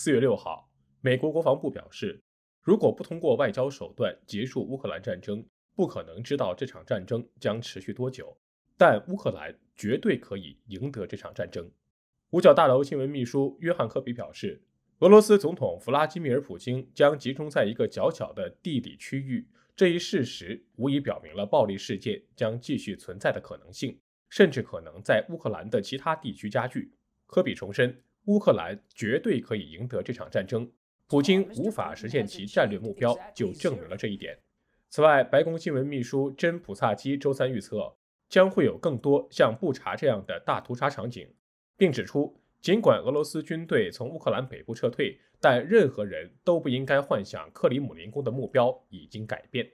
四月六号，美国国防部表示，如果不通过外交手段结束乌克兰战争，不可能知道这场战争将持续多久。但乌克兰绝对可以赢得这场战争。五角大楼新闻秘书约翰·科比表示，俄罗斯总统弗拉基米尔·普京将集中在一个较小的地理区域，这一事实无疑表明了暴力事件将继续存在的可能性，甚至可能在乌克兰的其他地区加剧。科比重申。乌克兰绝对可以赢得这场战争，普京无法实现其战略目标，就证明了这一点。此外，白宫新闻秘书珍·普萨基周三预测，将会有更多像布查这样的大屠杀场景，并指出，尽管俄罗斯军队从乌克兰北部撤退，但任何人都不应该幻想克里姆林宫的目标已经改变。